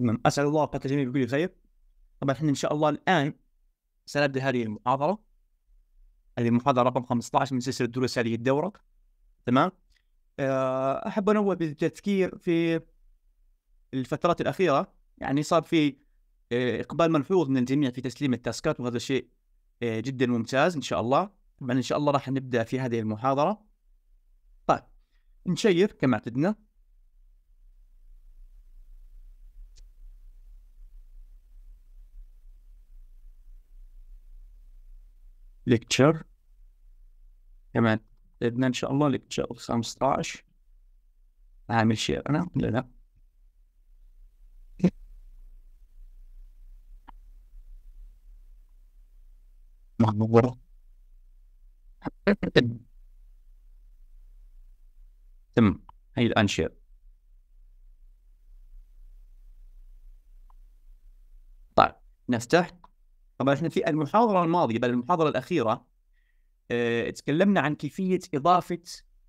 تمام اسال الله اوقات الجميع بكل خير طبعا احنا ان شاء الله الان سنبدا هذه المحاضره هذه المحاضره رقم 15 من سلسله دروس هذه الدوره تمام آه، احب انوه بالتذكير في الفترات الاخيره يعني صار في آه، اقبال ملحوظ من الجميع في تسليم التاسكات وهذا شيء آه، جدا ممتاز ان شاء الله طبعا ان شاء الله راح نبدا في هذه المحاضره طيب نشير كما اعتدنا ليكتشر كمان بدنا ان شاء الله ليكتشر 15 عامل شير انا ولا لا تم هي الان شير طيب نفتح طبعا احنا في المحاضره الماضيه بل المحاضره الاخيره اه تكلمنا عن كيفيه اضافه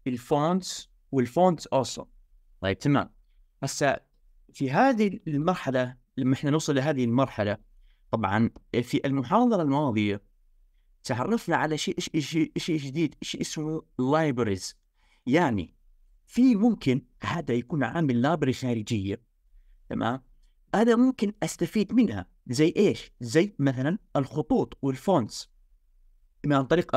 الفونت والفونت اوسو طيب تمام هسا في هذه المرحله لما احنا نوصل لهذه المرحله طبعا في المحاضره الماضيه تعرفنا على شيء شيء شيء جديد شيء اسمه لايبرز يعني في ممكن هذا يكون عامل لابري خارجيه تمام انا ممكن استفيد منها زي ايش؟ زي مثلا الخطوط والفونتس من عن طريق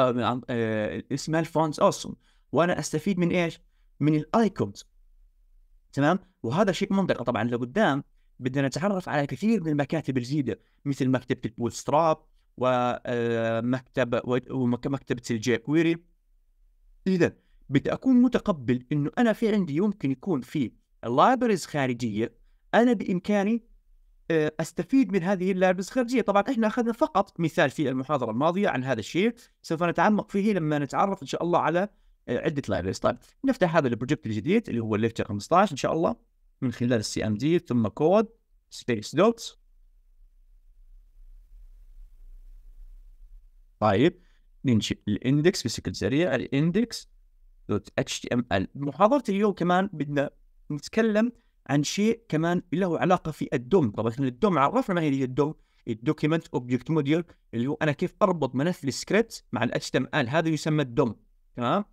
اسمها الفونتس اوسوم وانا استفيد من ايش؟ من الايكونز تمام؟ وهذا شيء منطقي طبعا لقدام بدنا نتعرف على كثير من المكاتب الجديده مثل مكتبه البوتستراب ومكتب آه، ومكتبه الجي كويري اذا بدي اكون متقبل انه انا في عندي يمكن يكون في لايبرز خارجيه انا بامكاني آه، استفيد من هذه اللارنس الخارجيه طبعا احنا اخذنا فقط مثال في المحاضره الماضيه عن هذا الشيء، سوف نتعمق فيه لما نتعرف ان شاء الله على آه، عده لايبرز، طيب نفتح هذا البروجكت الجديد اللي هو الليفتر 15 ان شاء الله من خلال السي ام دي ثم كود سبيس دوت طيب ننشئ الاندكس بشكل سريع الاندكس دوت اتش تي ام ال محاضره اليوم كمان بدنا نتكلم عن شيء كمان له علاقه في الدوم طبعا احنا الدوم عرفنا ما هي الدوم الدوكيمنت اوبجكت موديول اللي هو انا كيف اربط ملف السكريبت مع الاتش تي ام ال هذا يسمى الدوم تمام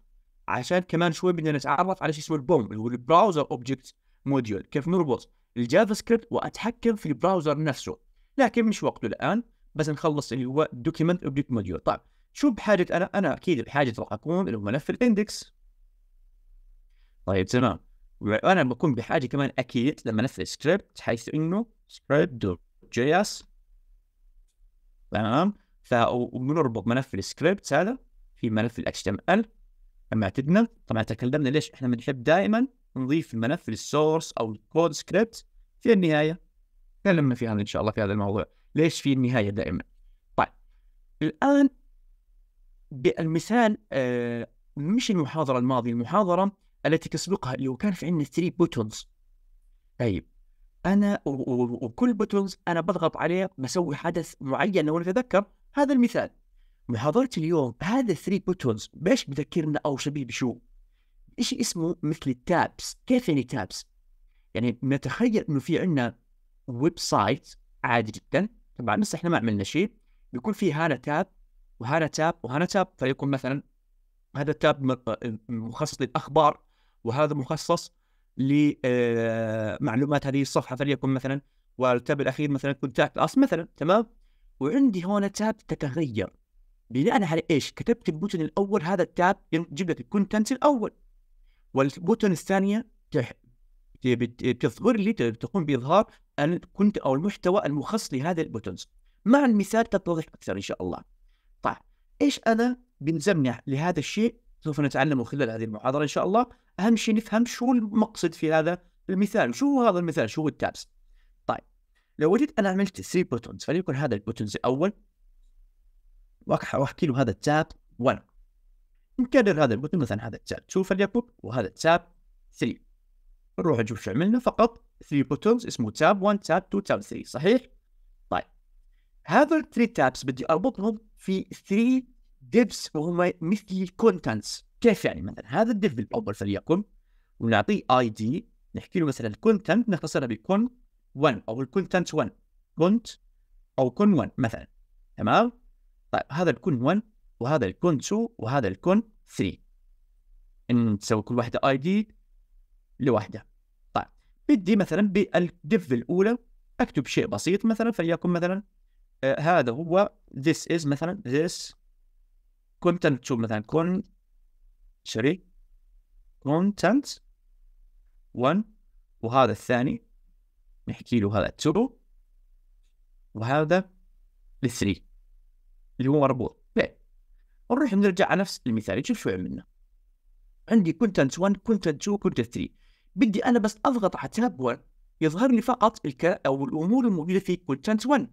عشان كمان شوي بدنا نتعرف على شيء اسمه البوم اللي هو البراوزر اوبجكت موديول كيف نربط الجافا سكريبت واتحكم في البراوزر نفسه لكن مش وقته الان بس نخلص اللي هو دوكيمنت اوبجكت موديول طيب شو بحاجه انا انا اكيد بحاجه راح اكون اللي هو ملف الاندكس طيب تمام وانا بكون بحاجه كمان اكيد لما انفذ سكريبت حيث انه سكريبت دوت جي اس تمام فبنربط ملف السكريبت هذا في ملف الاتش ام ال لما اعتدنا طبعا تكلمنا ليش احنا بنحب دائما نضيف الملف للسورس او الكود سكريبت في النهايه تكلمنا في هذا ان شاء الله في هذا الموضوع ليش في النهايه دائما طيب الان بالمثال آه مش المحاضره الماضيه المحاضره التي تسبقها لو كان في عندنا 3 بوتونز طيب انا وكل بوتونز انا بضغط عليه بسوي حدث معين لو نتذكر هذا المثال محاضرة اليوم هذا 3 بوتونز بايش بذكرنا او شبيه بشو؟ شيء اسمه مثل التابس، كيف يعني تابس؟ يعني نتخيل انه في عندنا ويب سايت عادي جدا طبعا لسه احنا ما عملنا شيء بيكون في هذا تاب وهذا تاب وهذا تاب فيكون مثلا هذا التاب مخصص للاخبار وهذا مخصص لمعلومات آه، هذه الصفحه فليكن مثلا والتاب الاخير مثلا كونتاكت اس مثلا تمام وعندي هون تاب تتغير بناء على ايش؟ كتبت البوتن الاول هذا التاب يجيب لك الكونتنت الاول والبوتن الثانيه بتظهر لي تقوم باظهار الكونت او المحتوى المخصص لهذا البوتنز مع المثال تتضح اكثر ان شاء الله. طيب ايش انا بنزمنع لهذا الشيء سوف نتعلمه خلال هذه المحاضرة إن شاء الله أهم شيء نفهم شو المقصد في هذا المثال شو هو هذا المثال شو هو التابس طيب لو وجدت أنا عملت 3 بوتونز فليكن هذا البوتونز الأول وأحكي له هذا التاب 1 نكرر هذا البوتون مثلا هذا التاب 2 فليكن وهذا التاب 3 نروح نشوف شو عملنا فقط 3 بوتونز اسمه تاب 1 تاب 2 تاب 3 صحيح؟ طيب هذول 3 تابس بدي اربطهم في 3 ديفز وهم مثل الكونتنتس كيف يعني مثلا هذا الديف الاول فليكن ونعطيه اي دي نحكي له مثلا كونتنت نختصرها بكون 1 او الكونتنت 1 كونت او كون 1 مثلا تمام طيب هذا الكون 1 وهذا الكون 2 وهذا الكون 3 ان تسوي كل واحده اي دي لوحده طيب بدي مثلا بالديف الاولى اكتب شيء بسيط مثلا فليكن مثلا آه هذا هو this is مثلا this كونتنت شوف مثلا كون شري كونتنت 1 وهذا الثاني نحكي له هذا 2 وهذا 3 اللي هو مربوط ليه؟ نروح نرجع على نفس المثال شوف شو عملنا عندي كونتنت 1 كونتنت 2 كونتنت 3 بدي انا بس اضغط على تاب 1 يظهر لي فقط الك... او الامور الموجوده في كونتنت 1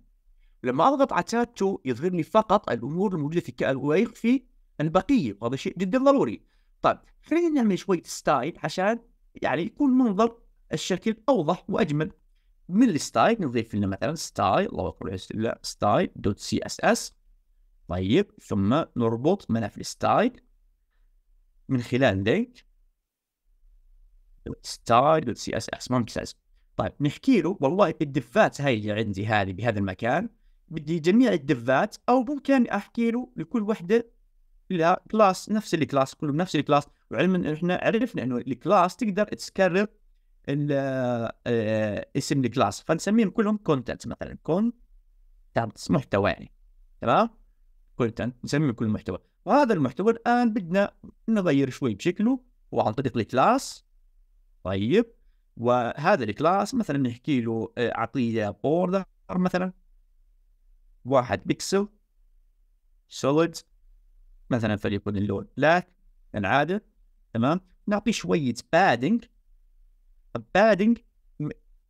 لما اضغط على تاب 2 يظهر لي فقط الامور الموجوده في الكائن ويخفي البقيه وهذا شيء جدا ضروري طيب خلينا نعمل شويه ستايل عشان يعني يكون منظر الشكل اوضح واجمل من الستايل نضيف لنا مثلا ستايل الله اكبر الله ستايل دوت سي اس اس طيب ثم نربط ملف الستايل من خلال لينك ستايل دوت سي اس اس ممتاز طيب نحكي له والله الدفات هاي اللي عندي هذه بهذا المكان بدي جميع الدفات او ممكن احكي له لكل وحده لها كلاس نفس الكلاس كلهم نفس الكلاس وعلما احنا عرفنا انه الكلاس تقدر تكرر آه، اسم الكلاس فنسميهم كلهم كونتنت مثلا كونتنت محتوى يعني تمام كونتنت نسميه كل محتوى وهذا المحتوى الان بدنا نغير شوي بشكله وعن طريق الكلاس طيب وهذا الكلاس مثلا نحكي له آه، اعطيه بوردر مثلا واحد بيكسل سوليد مثلا فليكن اللون بلاك العاده تمام نعطي شويه بادنج البادنج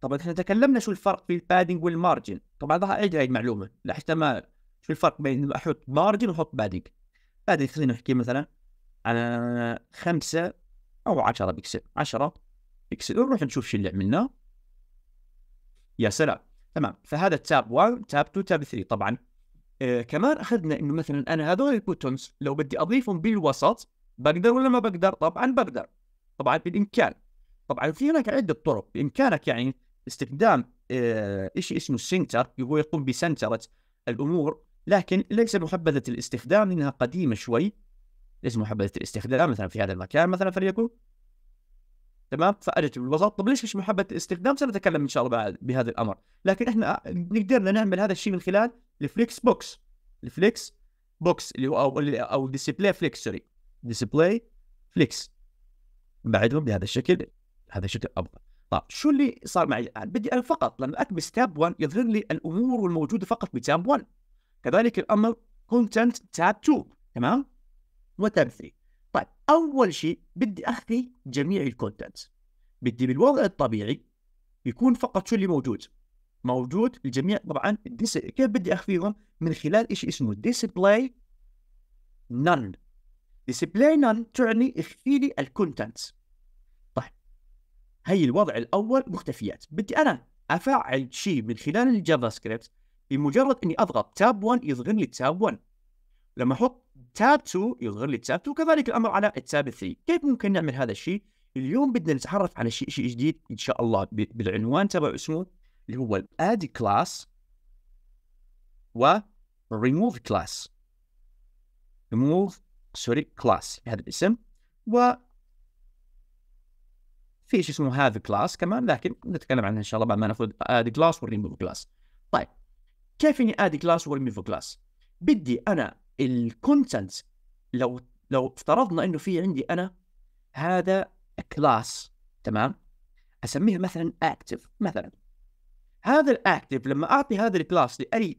طبعا احنا تكلمنا شو الفرق بين البادنج والمارجن طبعا راح هاي المعلومه لحتى ما شو الفرق بين احط مارجن واحط بادنج بادنج خلينا نحكي مثلا على خمسة او عشرة بيكسل عشرة بيكسل نروح نشوف شو اللي عملناه يا سلام تمام فهذا تاب 1 تاب 2 تاب 3 طبعا آه كمان اخذنا انه مثلا انا هذول البوتونز لو بدي اضيفهم بالوسط بقدر ولا ما بقدر؟ طبعا بقدر طبعا بالامكان طبعا في هناك عده طرق بامكانك يعني استخدام آه شيء اسمه السنتر اللي هو يقوم بسنتره الامور لكن ليس محبذه الاستخدام لانها قديمه شوي ليس محبذه الاستخدام مثلا في هذا المكان مثلا فليكن تمام فاجت بالوسط طب ليش مش محبه الاستخدام سنتكلم ان شاء الله بعد بهذا الامر لكن احنا نقدر نعمل هذا الشيء من خلال الفليكس بوكس الفليكس بوكس اللي هو او او ديسبلاي فليكس سوري ديسبلاي فليكس بعدهم بهذا الشكل هذا شكل افضل طيب شو اللي صار معي الان؟ بدي انا فقط لما اكبس تاب 1 يظهر لي الامور الموجوده فقط بتاب 1 كذلك الامر كونتنت تاب 2 تمام وتاب 3 طيب اول شيء بدي اخفي جميع الكونتنت بدي بالوضع الطبيعي يكون فقط شو اللي موجود موجود الجميع طبعا الديس... كيف بدي اخفيهم من خلال شيء اسمه ديسبلاي نان ديسبلاي نان تعني اخفي لي الكونتنت طيب هي الوضع الاول مختفيات بدي انا افعل شيء من خلال الجافا سكريبت بمجرد اني اضغط تاب 1 يظهر لي تاب 1 لما احط تاب 2 يظهر لي تاب 2 كذلك الامر على التاب 3 كيف ممكن نعمل هذا الشيء اليوم بدنا نتعرف على شيء شيء جديد ان شاء الله بالعنوان تبع اسمه اللي هو الاد كلاس و ريموف كلاس ريموف سوري كلاس هذا الاسم و في شيء اسمه هذا كلاس كمان لكن نتكلم عنها ان شاء الله بعد ما ناخذ اد كلاس وريموف كلاس طيب كيف اني اد كلاس وريموف كلاس بدي انا الكونتنت لو لو افترضنا انه في عندي انا هذا كلاس تمام اسميها مثلا اكتف مثلا هذا الاكتف لما اعطي هذا الكلاس لاي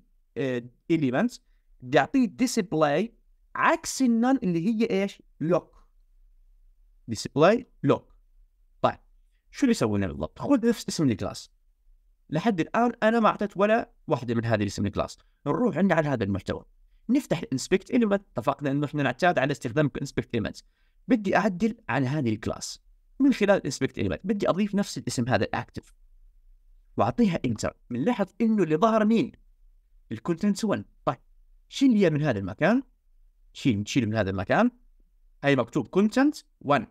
اليمنت بدي اعطيه ديسبلاي عكس النون اللي هي ايش؟ لوك ديسبلاي لوك طيب شو اللي سوينا بالضبط؟ خذ نفس اسم الكلاس لحد الان انا ما اعطيت ولا واحده من هذه اسم الكلاس نروح عندنا على هذا المحتوى نفتح الانسبكت ايلمنت اتفقنا انه احنا نعتاد على استخدام الانسبكت ايلمنت بدي اعدل عن هذه الكلاس من خلال الانسبكت ايلمنت بدي اضيف نفس الاسم هذا الاكتف واعطيها انتر بنلاحظ انه اللي ظهر مين؟ الكونتنتس 1 طيب شيل لي من هذا المكان شيل شيل من هذا المكان هي مكتوب كونتنت 1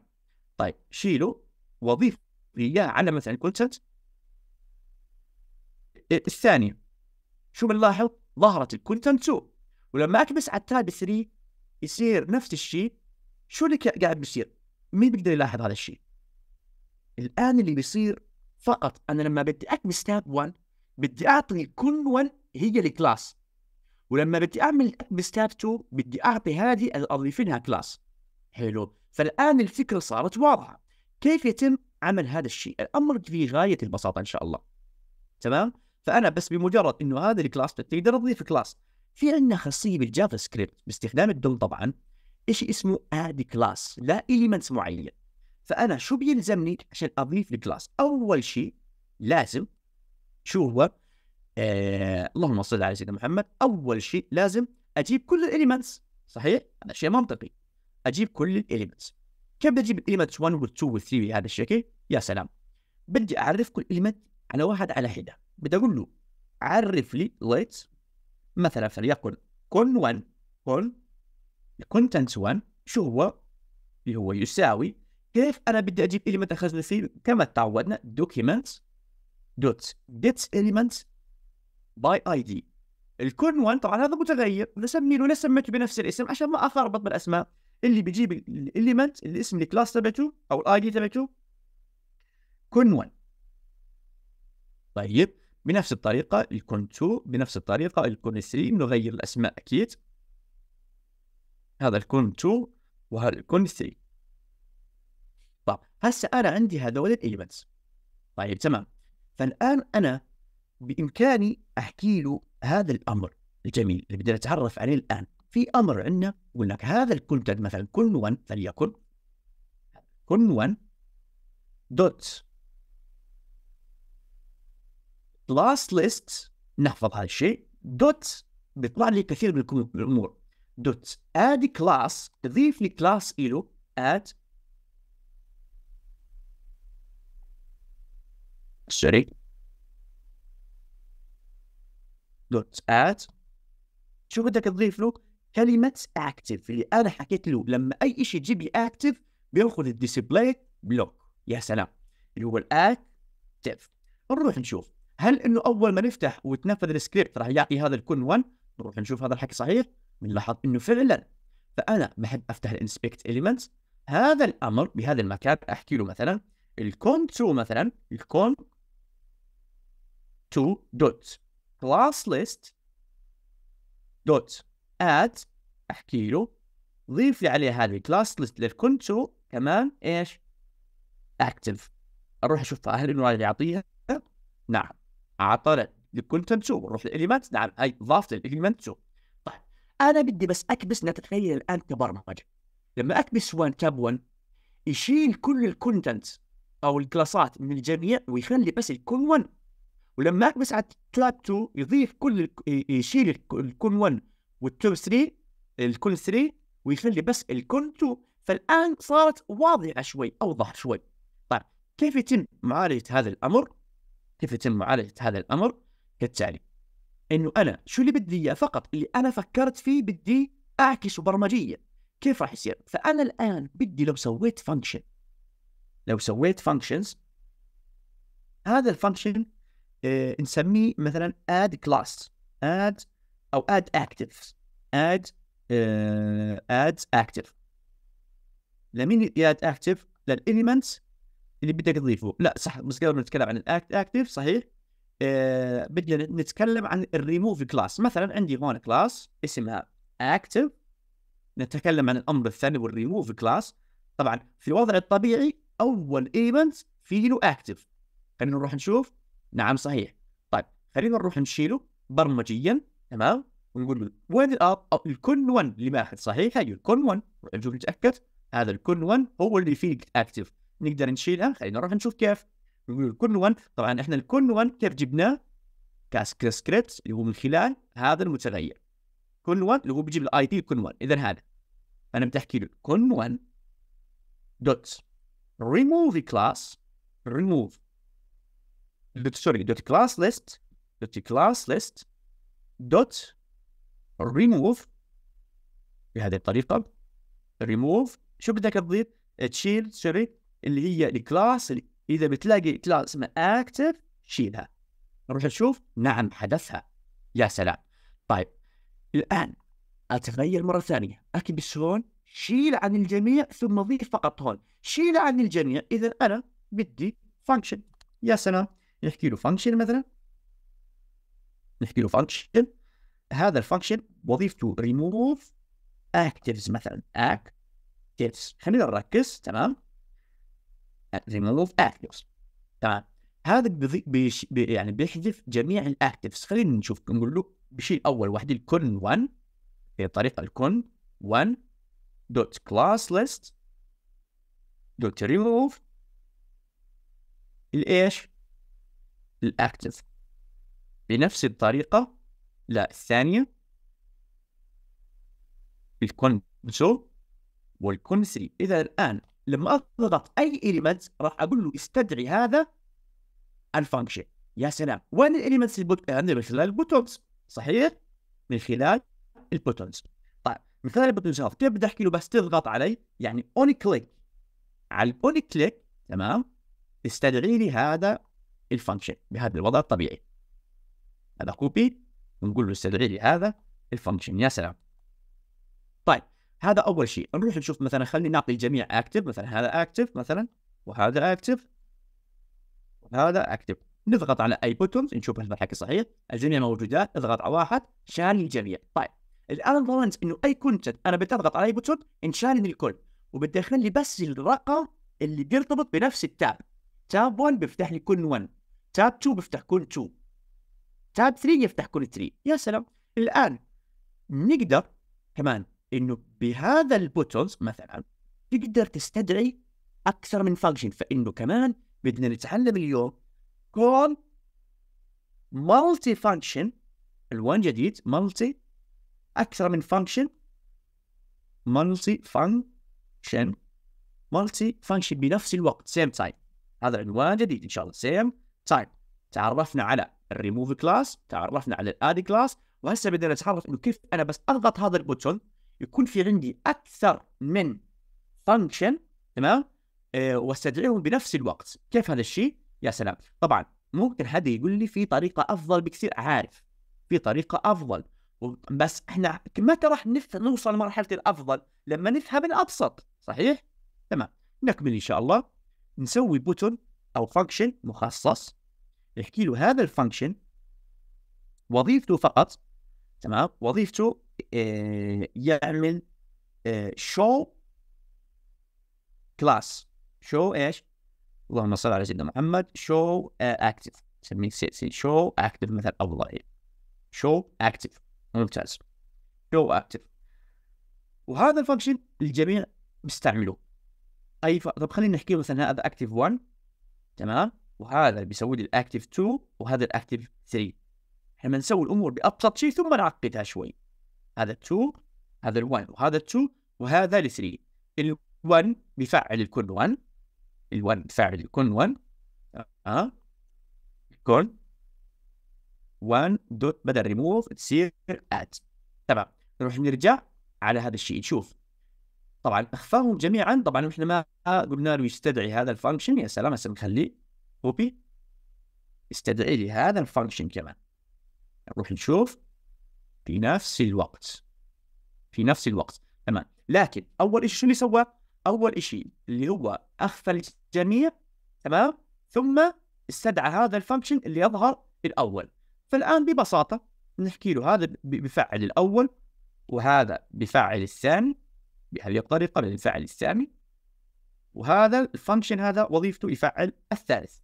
طيب شيله واضيف لي على مثلا الكونتنت الثاني شو بنلاحظ؟ ظهرت الكونتنت 2 ولما اكبس على التاب 3 يصير نفس الشيء شو اللي قاعد بيصير؟ مين بيقدر يلاحظ هذا الشيء؟ الان اللي بيصير فقط انا لما بدي اكبس تاب 1 بدي اعطي كل 1 هي الكلاس ولما بدي اعمل اكبس تاب 2 بدي اعطي هذه اضيف لها كلاس حلو فالان الفكره صارت واضحه كيف يتم عمل هذا الشيء الامر في غايه البساطه ان شاء الله تمام فانا بس بمجرد انه هذا الكلاس تقدر تضيف كلاس في عندنا خاصيه بالجافا سكريبت باستخدام الدوم طبعا شيء اسمه اد كلاس لا اليمنت معين فانا شو بيلزمني عشان اضيف الكلاس اول شيء لازم شو هو آه اللهم صل على سيدنا محمد اول شيء لازم اجيب كل الاليمنتس صحيح هذا شيء منطقي اجيب كل الاليمنتس كيف بدي اجيب الاليمنتس 1 و2 و3 بهذا الشكل يا سلام بدي اعرف كل اليمنت على واحد على حده بدي اقول له عرف لي ليت مثلا فليكن كن 1 كن الكونتنت 1 شو هو؟ اللي هو يساوي كيف انا بدي اجيب ايليمنت اخذنا فيه كما تعودنا دوكيمنت دوت جيتس ايليمنت باي اي دي الكون 1 طبعا هذا متغير بسمي له ليش سميته بنفس الاسم عشان ما اخربط بالاسماء اللي بيجيب الاليمنت الاسم الكلاس تبعته او الاي دي تبعته كون 1 طيب بنفس الطريقة الكون 2 بنفس الطريقة الكون 3 نغير الأسماء أكيد هذا الكون 2 وهذا الكون 3 طب هسه أنا عندي هذول الإيمنتس طيب تمام فالآن أنا بإمكاني أحكي له هذا الأمر الجميل اللي بدنا نتعرف عليه الآن في أمر عندنا قلنا لك هذا الكون مثلا كون 1 فليكن كون 1 دوت كلاس ليست نحفظ هذا الشيء دوت بيطلع لي كثير من الامور دوت اد كلاس تضيف لي كلاس الو اد سوري دوت اد شو بدك تضيف له؟ كلمة اكتف اللي انا حكيت له لما اي شيء تجيب لي اكتف بياخذ الديسبلاي بلوك يا سلام اللي هو الاكتف نروح نشوف هل انه اول ما نفتح وتنفذ السكريبت راح يعطي هذا الكون 1 نروح نشوف هذا الحكي صحيح بنلاحظ انه فعلا فانا بحب افتح الانسبكت اليمنتس هذا الامر بهذا المكان احكي له مثلا الكون 2 مثلا الكون 2 دوت كلاس ليست دوت اد احكي له ضيف لي عليه هذه كلاس ليست للكون 2 كمان ايش؟ اكتف اروح اشوف هل انه يعطيها؟ نعم عطلت الكونتنت شو روح للاليمنت نعم اي ضافت الاليمنت شو طيب انا بدي بس اكبس نتخيل الان كبرمجه لما اكبس 1 تاب 1 يشيل كل الكونتنت او الكلاسات من الجميع ويخلي بس الكون 1 ولما اكبس على تاب 2 يضيف كل يشيل الكون 1 والتوب 3 الكون 3 ويخلي بس الكون 2 فالان صارت واضحه شوي اوضح شوي طيب كيف يتم معالجه هذا الامر؟ كيف يتم معالجه هذا الامر كالتالي انه انا شو اللي بدي اياه فقط اللي انا فكرت فيه بدي اعكسه برمجيا كيف راح يصير فانا الان بدي لو سويت فانكشن لو سويت فانكشنز هذا الفانكشن آه نسميه مثلا اد كلاس اد او اد اكتف اد اد اكتف لمين اد اكتف للاليمنتس اللي بدك تضيفه لا صح بس قبل نتكلم عن اكتف صحيح آه بدنا نتكلم عن الريموف كلاس مثلا عندي هون كلاس اسمها اكتف نتكلم عن الامر الثاني والريموف كلاس طبعا في الوضع الطبيعي اول ايفنت في له اكتف خلينا نروح نشوف نعم صحيح طيب خلينا نروح نشيله برمجيا تمام ونقول وين الاب الكون 1 اللي ماخذ صحيح هي الكون 1 نشوف نتاكد هذا الكون 1 هو اللي فيه اكتف نقدر نشيلها خلينا نروح نشوف كيف نقول كل 1 طبعا احنا الكل 1 كيف جبناه كسكريبت اللي هو من خلال هذا المتغير كل 1 اللي هو بيجيب الاي دي كل 1 اذا هذا انا بتحكي له كل 1 دوت ريموف كلاس ريموف دوت سوري دوت كلاس ليست دوت كلاس ليست دوت ريموف بهذه الطريقه ريموف شو بدك تضيف تشيل سوري اللي هي الكلاس اذا بتلاقي كلاس اسمها اكتف شيلها نروح نشوف نعم حدثها يا سلام طيب الان اتغير مره ثانيه اكتب هون شيل عن الجميع ثم ضيف فقط هون شيل عن الجميع اذا انا بدي فانكشن يا سلام نحكي له فانكشن مثلا نحكي له فانكشن هذا الفانكشن وظيفته ريموف اكتفز مثلا اكتفز خلينا نركز تمام ريموف يعني اكتفز تمام هذا بيضي بيش بي يعني بيحذف جميع الاكتفز خلينا نشوف نقول له بشيل اول وحده الكون 1 هي طريقه الكون 1 دوت كلاس ليست دوت ريموف الايش الاكتف بنفس الطريقه لا الثانيه الكون 2 3 اذا الان لما اضغط اي ايليمنت راح اقول له استدعي هذا الفانكشن يا سلام وين الاليمنتس آه، من خلال البوتونز صحيح من خلال البوتونز طيب من خلال البوتونز هذا كيف بدي احكي له بس تضغط علي يعني اون كليك على الاون كليك تمام استدعي لي هذا الفانكشن بهذا الوضع الطبيعي هذا كوبي ونقول له استدعي لي هذا الفانكشن يا سلام هذا اول شيء نروح نشوف مثلا خلينا نعطي الجميع اكتف مثلا هذا اكتف مثلا وهذا اكتف وهذا اكتف نضغط على اي بوتون نشوف هذا الحكي صحيح الجميع موجودات اضغط على واحد شال الجميع طيب الان ظننت انه اي كونتنت انا بدي اضغط على اي بوتون انشال من الكل وبدي لي بس الرقم اللي بيرتبط بنفس التاب تاب 1 بيفتح لي كل 1 تاب 2 بيفتح كل 2 تاب 3 يفتح كل 3 يا سلام الان نقدر كمان انه بهذا البوتونز مثلا تقدر تستدعي اكثر من فانكشن فانه كمان بدنا نتعلم اليوم كون مالتي فانكشن الوان جديد مالتي اكثر من فانكشن مالتي فانكشن مالتي فانكشن بنفس الوقت سيم تايم هذا عنوان جديد ان شاء الله سيم تايم تعرفنا على الريموف كلاس تعرفنا على الادي كلاس وهسه بدنا نتعرف انه كيف انا بس اضغط هذا البوتون يكون في عندي اكثر من فانكشن تمام آه، واستدعيهم بنفس الوقت كيف هذا الشيء يا سلام طبعا ممكن حد يقول لي في طريقه افضل بكثير عارف في طريقه افضل بس احنا متى راح نوصل لمرحله الافضل لما نفهم الابسط صحيح تمام نكمل ان شاء الله نسوي بوتون او فانكشن مخصص نحكي له هذا الفانكشن وظيفته فقط تمام وظيفته آه، يعمل شو كلاس شو ايش؟ اللهم صل على سيدنا محمد شو اكتف سميه شو اكتف مثلا ظهير شو اكتف ممتاز شو اكتف وهذا الفانكشن الجميع بيستعملوه اي ف... طب خلينا نحكي مثلا هذا اكتف 1 تمام وهذا بيسوي لي الاكتف 2 وهذا الاكتف 3 احنا بنسوي الامور بابسط شيء ثم نعقدها شوي هذا 2 هذا ال1 وهذا 2 وهذا ال3 ال1 بيفعل الكون 1 ال1 بيفعل الكون 1 اه الكون 1 دوت بدل ريموف تصير اد تمام نروح نرجع على هذا الشيء نشوف طبعا اخفاهم جميعا طبعا احنا ما قلنا له يستدعي هذا الفانكشن يا سلام هسه نخليه كوبي يستدعي لي هذا الفانكشن كمان نروح نشوف في نفس الوقت في نفس الوقت تمام لكن اول شيء شو اللي سوى؟ اول شيء اللي هو اخفى الجميع تمام ثم استدعى هذا الفانكشن اللي يظهر الاول فالان ببساطه نحكي له هذا بفعل الاول وهذا بفعل الثاني بهذه الطريقه بفعل الثاني وهذا الفانكشن هذا وظيفته يفعل الثالث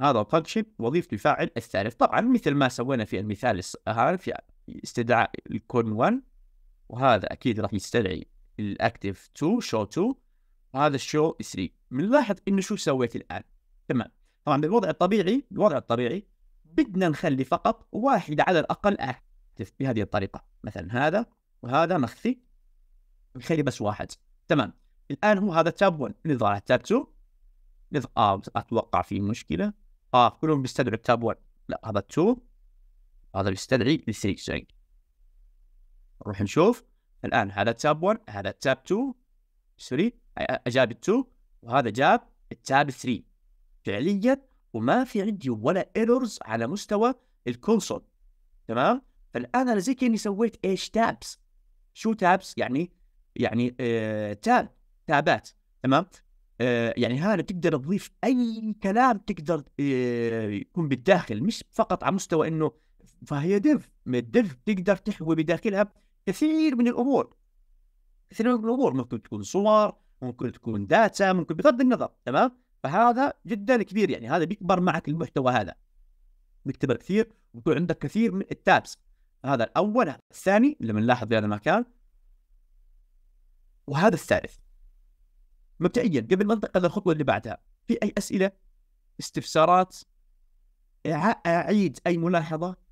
هذا الفانكشن وظيفته يفعل الثالث طبعا مثل ما سوينا في المثال هذا في استدعاء الكون 1 وهذا اكيد راح يستدعي الاكتف 2 شو 2 وهذا الشو 3 بنلاحظ انه شو سويت الان تمام طبعا بالوضع الطبيعي الوضع الطبيعي بدنا نخلي فقط واحد على الاقل اكتف بهذه الطريقه مثلا هذا وهذا مخفي نخلي بس واحد تمام الان هو هذا تاب 1 نضغط على تاب 2 اتوقع في مشكله اه كلهم بيستدعوا التاب 1 لا هذا 2 هذا بيستدعي ال 3 سوري نروح نشوف الان هذا تاب 1 هذا تاب 2 سوري جاب ال 2 وهذا جاب التاب 3 فعليا وما في عندي ولا ايرورز على مستوى الكونسول تمام فالان انا زي كاني سويت ايش تابس شو تابس يعني يعني آه تاب تابات تمام آه، يعني هذا تقدر تضيف اي كلام تقدر آه، يكون بالداخل مش فقط على مستوى انه فهي ديف الديف تقدر تحوي بداخلها كثير من الامور كثير من الامور ممكن تكون صور ممكن تكون داتا ممكن بغض النظر تمام فهذا جدا كبير يعني هذا بيكبر معك المحتوى هذا بيكتبر كثير ويكون عندك كثير من التابس هذا الاول الثاني اللي بنلاحظ بهذا المكان وهذا الثالث مبدئيا قبل ما ننتقل للخطوه اللي بعدها في اي اسئله استفسارات اعيد اي ملاحظه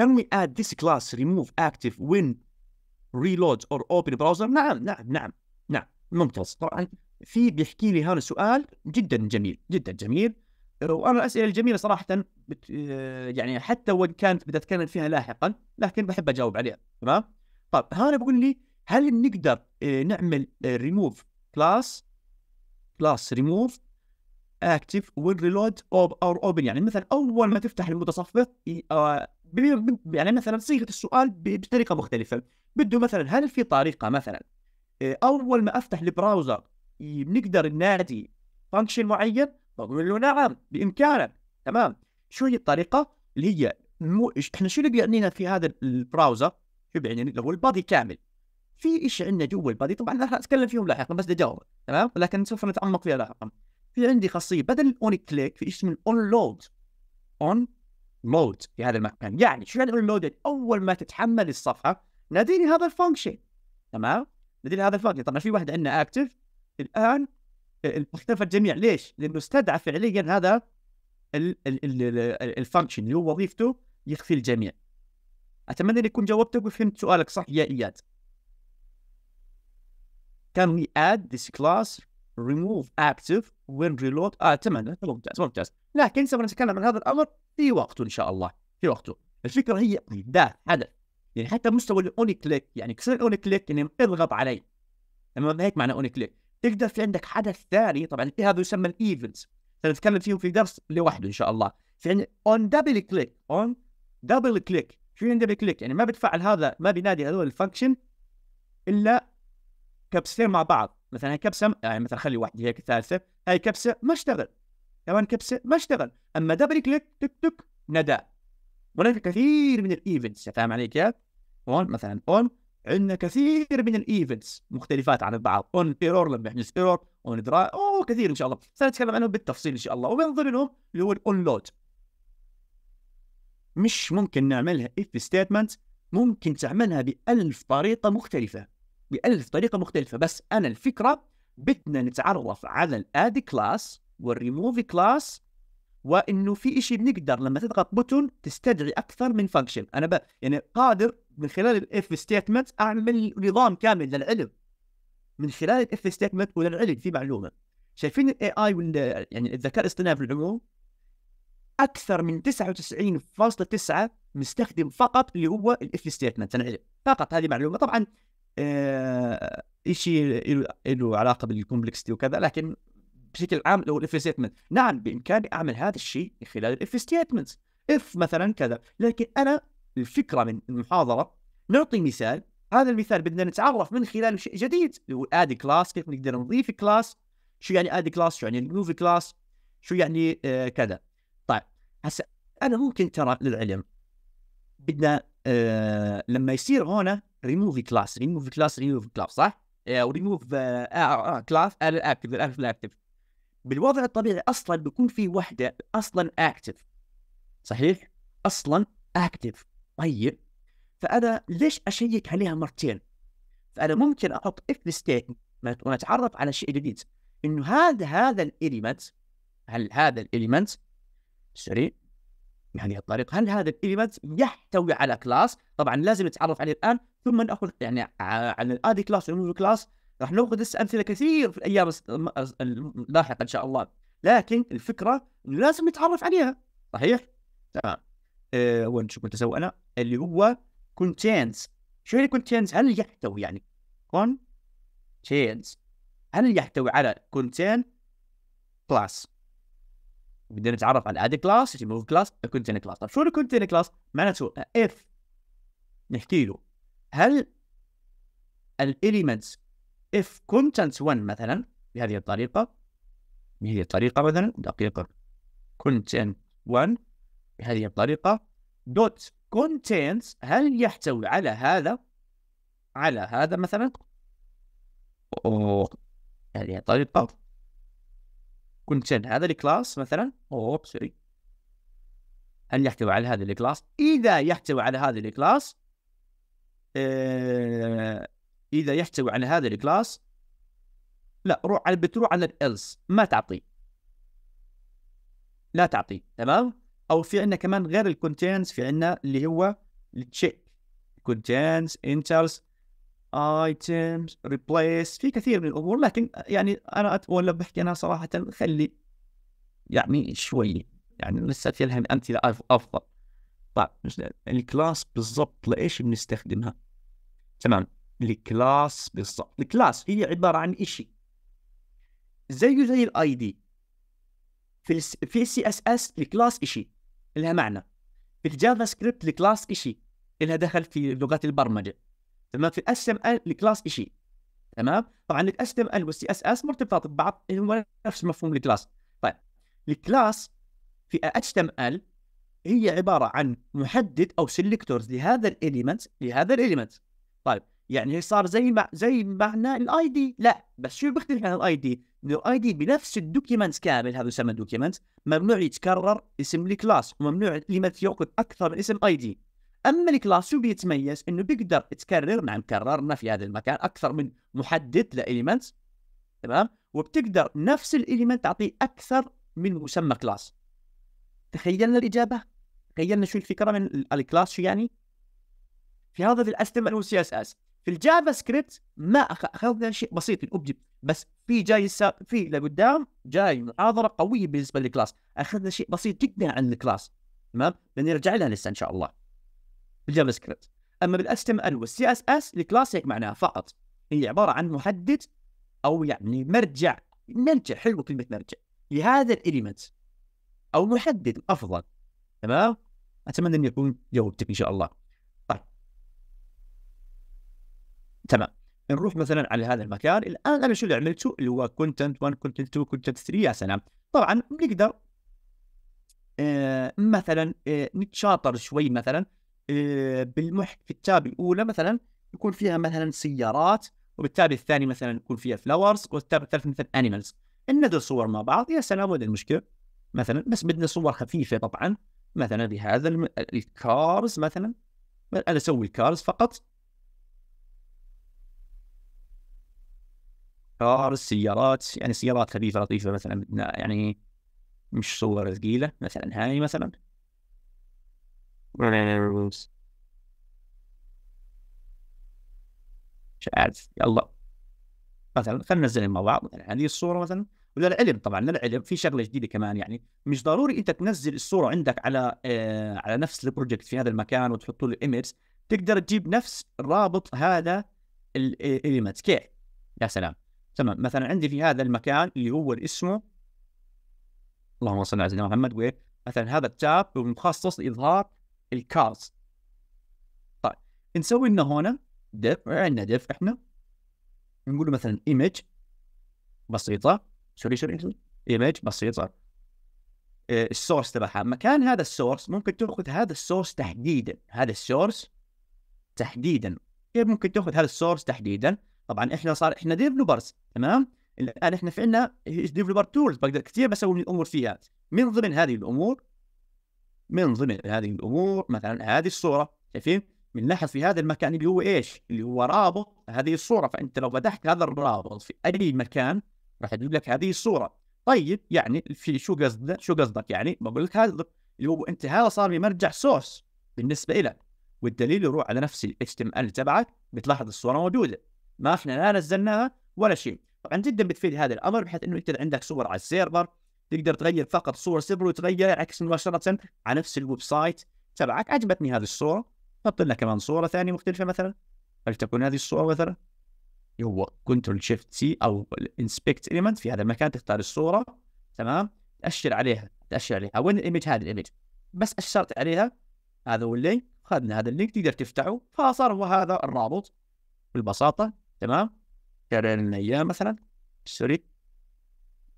Can we add this class remove active when reload or open browser؟ نعم نعم نعم نعم ممتاز طبعا في بيحكي لي هذا سؤال جدا جميل جدا جميل وانا الاسئله الجميله صراحه بت... آه، يعني حتى وان كانت بدي اتكلم فيها لاحقا لكن بحب اجاوب عليها تمام؟ طيب هذا بيقول لي هل نقدر آه، نعمل ريموف كلاس كلاس ريموف اكتف والريلود اور اوبن يعني مثلا اول ما تفتح المتصفح آه، يعني مثلا صيغه السؤال بطريقه مختلفه بده مثلا هل في طريقه مثلا آه، اول ما افتح البراوزر بنقدر نادي فانكشن معين بقول له نعم بامكانك تمام شو هي الطريقه اللي هي مو احنا شو اللي بيعنينا في هذا البراوزر شو بيعنينا اللي هو البادي كامل في ايش عندنا جوا البادي طبعا راح اتكلم فيهم لاحقا بس اجاوب تمام ولكن سوف نتعمق فيها لاحقا في عندي خاصيه بدل الاون كليك في اسمه الاون لود اون لود في هذا المكان يعني شو يعني اون لود اول ما تتحمل الصفحه ناديني هذا الفانكشن تمام ناديني هذا الفانكشن طبعا في واحد عندنا اكتف الان اختفى الجميع ليش؟ لانه استدعى فعليا هذا الفانكشن اللي هو وظيفته يخفي الجميع اتمنى ان يكون جاوبتك وفهمت سؤالك صح يا اياد can we add this class remove active when reload اه تمام ممتاز ممتاز لكن سوف نتكلم عن هذا الامر في وقته ان شاء الله في وقته الفكره هي ذات حدث يعني حتى مستوى الاوني كليك يعني كسر الاوني كليك يعني اضغط علي تمام هيك معنى اوني كليك تقدر في عندك حدث ثاني طبعا في هذا يسمى الايفنتس سنتكلم فيه في درس لوحده ان شاء الله في عندي اون دبل كليك اون دبل كليك شو يعني دبل كليك يعني ما بتفعل هذا ما بينادي هذول الفانكشن الا كبستين مع بعض مثلا هاي كبسه يعني مثلا خلي واحده هيك ثالثه هاي كبسه ما اشتغل كمان كبسه ما اشتغل اما دبل كليك تك تك ندى هناك كثير من الايفنتس فاهم علي كيف؟ هون مثلا اون عندنا كثير من الايفنتس مختلفات عن بعض اون ايرور لما يحدث ايرور اون درا اوه كثير ان شاء الله سنتكلم عنهم بالتفصيل ان شاء الله ومن ضمنهم اللي هو الاون لود مش ممكن نعملها اف ستيتمنت ممكن تعملها بألف طريقه مختلفه بألف طريقة مختلفة بس أنا الفكرة بدنا نتعرف على الادي كلاس والريموف كلاس وانه في إشي بنقدر لما تضغط بوتون تستدعي اكثر من فانكشن انا ب... يعني قادر من خلال الاف ستيتمنت اعمل نظام كامل للعلم من خلال الاف ستيتمنت وللعلم في معلومه شايفين الاي اي وال... يعني الذكاء الاصطناعي في العموم اكثر من 99.9 مستخدم فقط اللي هو الاف ستيتمنت العلم فقط هذه معلومه طبعا آه شيء له علاقه بالكومبلكستي وكذا لكن بشكل عام لو الاف ستيتمنت نعم بامكاني اعمل هذا الشيء خلال الاف ستيتمنت اف مثلا كذا لكن انا الفكره من المحاضره نعطي مثال هذا المثال بدنا نتعرف من خلال شيء جديد اللي هو اد كلاس كيف نقدر نضيف كلاس شو يعني اد كلاس شو يعني ريموف كلاس شو يعني آه كذا طيب هسه انا ممكن ترى للعلم بدنا آه، لما يصير هنا ريموف كلاس ريموف كلاس ريموف كلاس صح؟ وريموف كلاس اكتف الاكتف الاكتف بالوضع الطبيعي اصلا بيكون في وحده اصلا اكتف صحيح؟ اصلا اكتف طيب فانا ليش اشيك عليها مرتين؟ فانا ممكن احط اف ستيتمنت ونتعرف على شيء جديد انه هذا هذا الاليمنت هل هذا الاليمنت سوري يعني الطريق هل هذا الاليمنت يحتوي على كلاس؟ طبعا لازم نتعرف عليه الان ثم ناخذ يعني عن الادي كلاس والنون كلاس راح ناخذ لسه امثله كثير في الايام اللاحقه ان شاء الله، لكن الفكره انه لازم نتعرف عليها، صحيح؟ تمام. أه وين شو كنت اسوي انا؟ اللي هو كونتينز، شو يعني كونتينز؟ هل يحتوي يعني كونتينز هل يحتوي على كونتين كلاس بدنا نتعرف على الاد كلاس ريموف كلاس الكونتينر كلاس طيب شو الكونتينر كلاس معناته اف نحكي له هل الاليمنتس اف كونتنت 1 مثلا بهذه الطريقه بهذه الطريقه مثلا دقيقه كونتنت 1 بهذه الطريقه دوت كونتينز هل يحتوي على هذا على هذا مثلا أوه. هذه الطريقه كنت شن هذا الكلاس مثلا اوه سوري هل يحتوي على هذا الكلاس؟ اذا يحتوي على هذا الكلاس آه اذا يحتوي علي هذا الكلاس اذا يحتوي علي هذا الكلاس لا روح على بتروح على الالس ما تعطي لا تعطي تمام او في عندنا كمان غير الكونتينز في عندنا اللي هو التشيك كونتينز انترز ايتمز ريبليس في كثير من الامور لكن يعني انا اتولى بحكي انا صراحه خلي يعني شوي يعني لسه في لها امثله افضل طيب الكلاس بالضبط لايش بنستخدمها؟ تمام الكلاس بالضبط الكلاس هي عباره عن شيء زيه زي الاي دي في ال في سي اس اس الكلاس شيء لها معنى في الجافا سكريبت الكلاس شيء لها دخل في لغات البرمجه تمام في الاس ام ال الكلاس شيء تمام طبعا الاس ام ال والسي اس اس مرتبطات ببعض هو نفس مفهوم الكلاس طيب الكلاس في اتش ام ال هي عباره عن محدد او سيلكتورز لهذا الاليمنت لهذا الاليمنت طيب يعني صار زي مع زي معنى الاي دي لا بس شو بيختلف عن الاي دي؟ انه الاي دي بنفس الدوكيمنت كامل هذا يسمى دوكيمنت ممنوع يتكرر اسم الكلاس وممنوع الكلمه ياخذ اكثر من اسم اي دي اما الكلاسيو بيتميز انه بيقدر تكرر نعم كررنا في هذا المكان اكثر من محدد لاليمنتس تمام وبتقدر نفس الاليمنت تعطيه اكثر من مسمى كلاس تخيلنا الاجابه تخيلنا شو الفكره من الكلاس شو يعني في هذا في الاس ال والسي اس اس في الجافا سكريبت ما اخذنا شيء بسيط الاوبجكت بس في جاي في لقدام جاي محاضره قويه بالنسبه للكلاس اخذنا شيء بسيط جدا عن الكلاس تمام بنرجع لها لسه ان شاء الله بالجافا سكريبت اما بالاس ام ال والسي اس اس الكلاس هيك معناها فقط هي عباره عن محدد او يعني مرجع مرجع حلو كلمه مرجع لهذا الاليمنت او محدد افضل تمام اتمنى ان يكون جاوبتك ان شاء الله طيب تمام نروح مثلا على هذا المكان الان انا شو اللي عملته اللي هو كونتنت 1 كونتنت 2 كونتنت 3 يا سلام طبعا بنقدر آه مثلا آه نتشاطر شوي مثلا آه، بالمح في التاب الاولى مثلا يكون فيها مثلا سيارات وبالتاب الثاني مثلا يكون فيها فلاورز والتاب الثالث مثلا انيمالز ندو صور مع بعض يا سلام وين المشكله مثلا بس بدنا صور خفيفه طبعا مثلا بهذا الكارز مثلا انا اسوي الكارز فقط كارز سيارات يعني سيارات خفيفه لطيفه مثلا بدنا يعني مش صور ثقيله مثلا هاي مثلا رن اند مش عارف يلا مثلا خلينا ننزلهم مع بعض مثلا يعني هذه الصوره مثلا وللعلم طبعا للعلم في شغله جديده كمان يعني مش ضروري انت تنزل الصوره عندك على آه على نفس البروجكت في هذا المكان وتحط له ايمج تقدر تجيب نفس رابط هذا الايمج آه، كيف؟ يا سلام تمام مثلا عندي في هذا المكان اللي هو اسمه اللهم صل على سيدنا محمد ومثلا هذا التاب مخصص لاظهار الكارز طيب نسوي لنا هنا دف عندنا ديف احنا نقول مثلا ايمج بسيطه سوري سوري ايمج بسيطه آه، السورس تبعها مكان هذا السورس ممكن تاخذ هذا السورس تحديدا هذا السورس تحديدا كيف ممكن تاخذ هذا السورس تحديدا طبعا احنا صار احنا ديفلوبرز تمام الان احنا في عندنا ديفلوبر تولز بقدر كثير بسوي الامور فيها من ضمن هذه الامور من ضمن هذه الامور مثلا هذه الصوره شايفين بنلاحظ في هذا المكان اللي هو ايش؟ اللي هو رابط هذه الصوره فانت لو فتحت هذا الرابط في اي مكان راح تجيب لك هذه الصوره طيب يعني في شو قصدك شو قصدك يعني بقول لك هذا اللي هو انت هذا صار بمرجع سورس بالنسبه لك والدليل يروح على نفس ال HTML تبعك بتلاحظ الصوره موجوده ما احنا لا نزلناها ولا شيء طبعا جدا بتفيد هذا الامر بحيث انه انت عندك صور على السيرفر تقدر تغير فقط صور سيرفر وتغير عكس مباشره على نفس الويب سايت تبعك عجبتني هذه الصوره حط لنا كمان صوره ثانيه مختلفه مثلا فلتكن هذه الصوره مثلا هو كنترول شيفت سي او انسبكت element في هذا المكان تختار الصوره تمام تاشر عليها تاشر عليها وين الايمج هذه الايمج بس اشرت عليها هذا هو اللينك اخذنا هذا اللينك تقدر تفتحه فصار هو هذا الرابط بالبساطه تمام كان لنا اياه مثلا سوري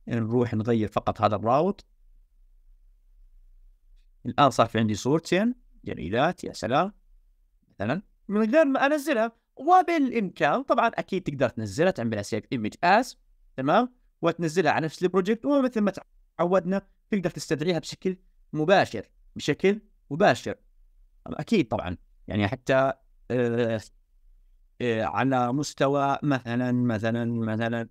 يعني نروح نغير فقط هذا الراوت الان صار في عندي صورتين جميلات يا سلام مثلا من غير ما انزلها وبالامكان طبعا اكيد تقدر تنزلها تعمل سيف ايمج از تمام وتنزلها على نفس البروجكت ومثل ما تعودنا تقدر تستدعيها بشكل مباشر بشكل مباشر اكيد طبعا يعني حتى آه، آه، على مستوى مثلا مثلا مثلا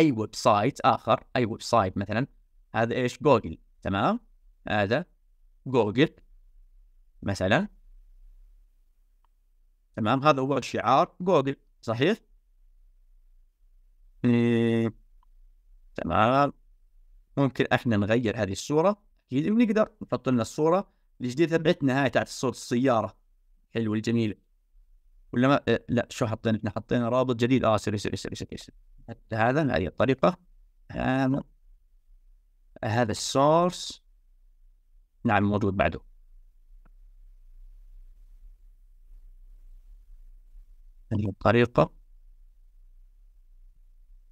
اي ويب سايت اخر اي ويب سايت مثلا هذا ايش جوجل تمام هذا جوجل مثلا تمام هذا هو شعار جوجل صحيح إيه. تمام ممكن احنا نغير هذه الصورة اكيد بنقدر نحط لنا الصورة الجديدة تبعتنا هاي تاعت صورة السيارة حلوة الجميلة ولا ما إيه، لا شو حطينا احنا حطينا رابط جديد اه سري سري سري سري, سري. هذا هذه الطريقه هذا آه، هذا السورس نعم موجود بعده هذه الطريقة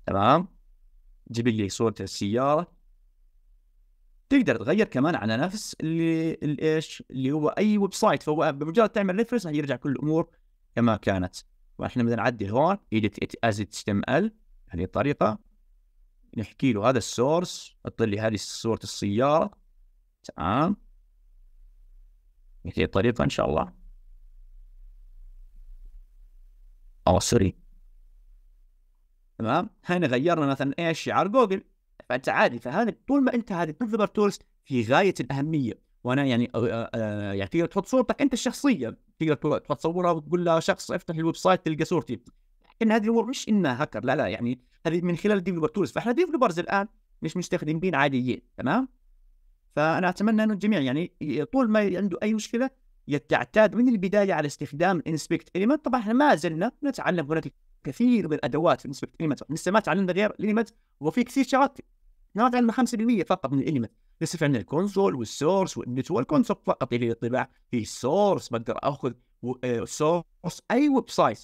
تمام جيب لي صورة السيارة تقدر تغير كمان على نفس اللي ايش اللي هو اي ويب سايت فهو بمجرد تعمل ريفرنس راح يرجع كل الامور كما كانت واحنا مثلا نعدي هون edit it as html بهذه الطريقه نحكي له هذا السورس حط لي هذه صوره السياره تمام بهذه الطريقه ان شاء الله او سوري تمام هنا غيرنا مثلا ايش شعار جوجل فانت عادي فهذا طول ما انت هذه الديفلوبر تولز في غايه الاهميه وانا يعني يعني تقدر تحط صورتك انت الشخصيه تقدر تحط صورها وتقول لها شخص افتح الويب سايت تلقى صورتي لكن هذه الامور مش انها هكر لا لا يعني هذه من خلال الديفلوبر تولز فاحنا ديفلوبرز الان مش مستخدمين عاديين تمام فانا اتمنى انه الجميع يعني طول ما عنده اي مشكله يتعتاد من البدايه على استخدام الانسبكت اليمنت طبعا احنا ما زلنا نتعلم هناك كثير من الادوات الانسبكت اليمنت لسه ما تعلمنا غير اليمنت وفي كثير شغلات ما تعلمنا 5% فقط من الاليمنت في عندنا الكونسول والسورس والنتورك والكونسول فقط اللي يعني للطباعه في السورس بقدر اخذ آه، سورس اي ويب سايت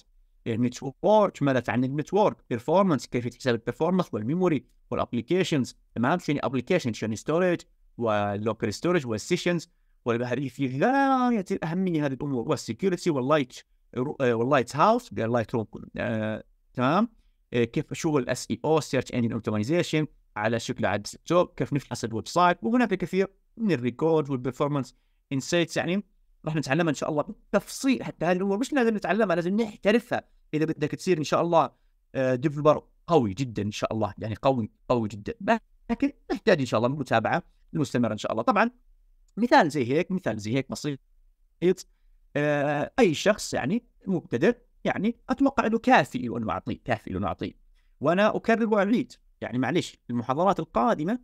النتورك ماذا عن النتورك بيرفورمانس كيف تحسب البيرفورمانس والميموري والابلكيشنز تمام شنو ابلكيشن شنو ستورج واللوكال ستورج والسيشنز والبحريه في غايه الاهميه هذه الامور والسكيورتي واللايت واللايت هاوس اللايت روم تمام آه، كيف شغل اس اي او سيرش انجن اوبتمايزيشن على شكل عدسة جوب كيف نفحص الويب سايت وهناك كثير من الريكورد والبرفورمانس انسيتس يعني راح نتعلمها ان شاء الله بالتفصيل حتى هذه الامور مش لازم نتعلمها لازم نحترفها اذا بدك تصير ان شاء الله ديفلوبر آه، قوي جدا ان شاء الله يعني قوي قوي جدا لكن نحتاج ان شاء الله متابعه مستمره ان شاء الله طبعا مثال زي هيك مثال زي هيك بسيط آه، اي شخص يعني مبتدئ يعني اتوقع انه كافي انه اعطيه كافي انه اعطيه وانا اكرر واعيد يعني معلش المحاضرات القادمه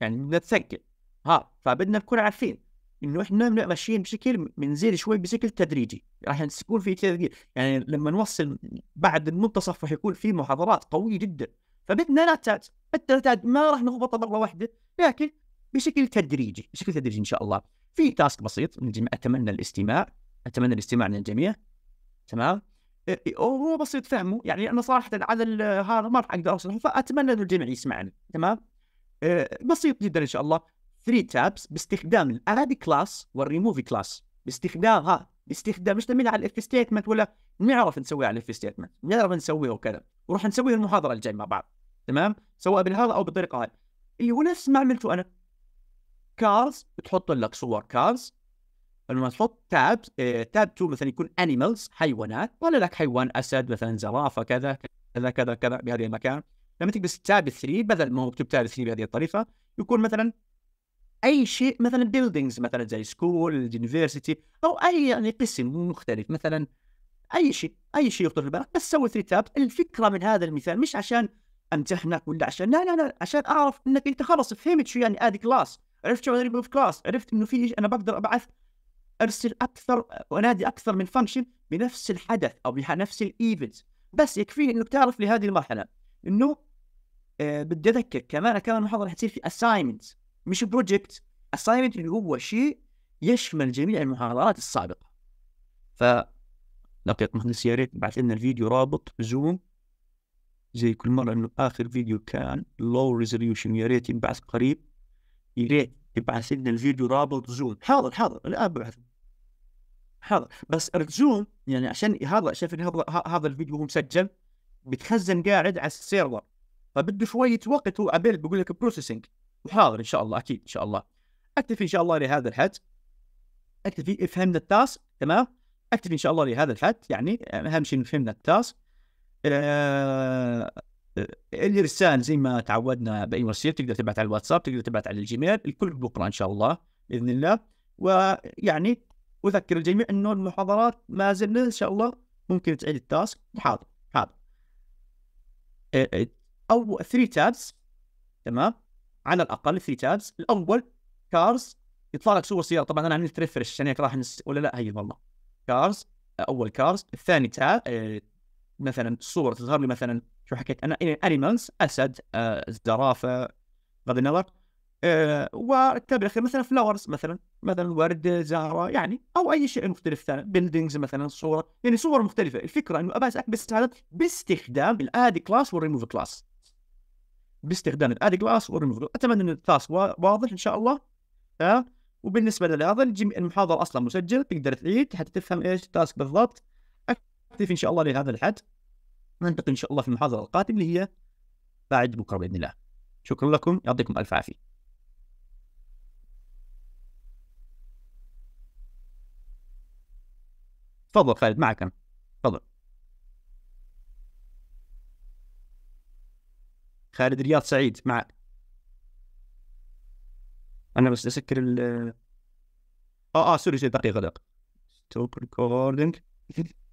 يعني بدنا تسجل ها فبدنا نكون عارفين انه احنا ماشيين بشكل بنزيد شوي بشكل تدريجي راح يكون في تدريج يعني لما نوصل بعد المنتصف راح يكون في محاضرات قويه جدا فبدنا نعتاد التعداد ما راح نخبطها مره واحده لكن بشكل تدريجي بشكل تدريجي ان شاء الله في تاسك بسيط من الجميع اتمنى الاستماع اتمنى الاستماع من الجميع تمام وهو بسيط فهمه يعني انا صراحه على هذا ما راح اقدر اوصله فاتمنى انه الجميع يسمعني تمام آه، بسيط جدا ان شاء الله 3 تابس باستخدام الاد كلاس والريموف كلاس باستخدامها باستخدام مش نعملها على الاف ستيتمنت ولا نعرف نسويها على الاف ستيتمنت نعرف نسويه وكذا وراح نسويه المحاضره الجايه مع بعض تمام سواء بالهذا او بالطريقه هاي اللي أيوة، هو نفس ما عملته انا كارز بتحط لك صور كارز لما تحط تاب تاب 2 مثلا يكون انيمالز حيوانات ولا لك حيوان اسد مثلا زرافه كذا كذا كذا كذا بهذه المكان لما تكبس تاب 3 بدل ما هو مكتوب تاب 3 بهذه الطريقه يكون مثلا اي شيء مثلا بيلدينجز مثلا زي سكول يونيفرستي او اي يعني قسم مختلف مثلا اي شيء اي شيء يخطر في بالك بس سوي 3 تاب الفكره من هذا المثال مش عشان امتحنك ولا عشان لا لا لا عشان اعرف انك انت خلاص فهمت شو يعني ادي كلاس عرفت شو يعني كلاس عرفت انه في انا بقدر ابعث ارسل اكثر وانادي اكثر من فانكشن بنفس الحدث او بنفس الايفنت بس يكفيني انك تعرف لهذه المرحله انه آه بدي اذكرك كمان كمان المحاضره حتصير في اساينمنت مش بروجكت اساينمنت اللي هو شيء يشمل جميع المحاضرات السابقه ف دقيقة مهندس يا ريت بعث لنا الفيديو رابط زوم زي كل مرة انه اخر فيديو كان لو ريزوليوشن يا ريت ينبعث قريب يا ريت يبعث لنا الفيديو رابط زوم حاضر حاضر الان ببعث حاضر بس الزوم يعني عشان هذا شايف ان هذا هذا الفيديو هو مسجل بتخزن قاعد على السيرفر فبده شويه وقت هو ابل بقول لك بروسيسنج وحاضر ان شاء الله اكيد ان شاء الله اكتفي ان شاء الله لهذا الحد اكتفي فهمنا التاسك تمام اكتفي ان شاء الله لهذا الحد يعني اهم شيء فهمنا التاسك آه, آه، رسال زي ما تعودنا باي وسيله تقدر تبعت على الواتساب تقدر تبعت على الجيميل الكل بكره ان شاء الله باذن الله ويعني واذكر الجميع انه المحاضرات ما زلنا ان شاء الله ممكن تعيد التاسك حاضر حاضر او 3 تابس تمام على الاقل 3 تابس الاول كارز يطلع لك صور سياره طبعا انا عملت ريفرش عشان هيك راح نس... ولا لا هي والله كارز اول كارز الثاني تاب آه، مثلا صور تظهر لي مثلا شو حكيت انا انيمالز اسد آه زرافه بغض النظر آه، واتبع الاخير مثلا فلاورز مثلا مثلا ورد زهره يعني او اي شيء مختلف ثاني بيلدينجز مثلا صوره يعني صور مختلفه الفكره انه اباس اكبس هذا باستخدام الادي كلاس والريموف كلاس باستخدام الادي كلاس والريموف كلاس اتمنى ان الكلاس واضح ان شاء الله ها آه، وبالنسبه لهذا المحاضره اصلا مسجله تقدر تعيد حتى تفهم ايش التاسك بالضبط اكتفي ان شاء الله لهذا الحد ننتقل ان شاء الله في المحاضره القادمه اللي هي بعد بكره باذن الله شكرا لكم يعطيكم الف عافيه تفضل خالد معك انا تفضل خالد رياض سعيد معك انا بس اسكر ال اه اه سوري سوري دقيقه دقيقه ستوب ريكوردينج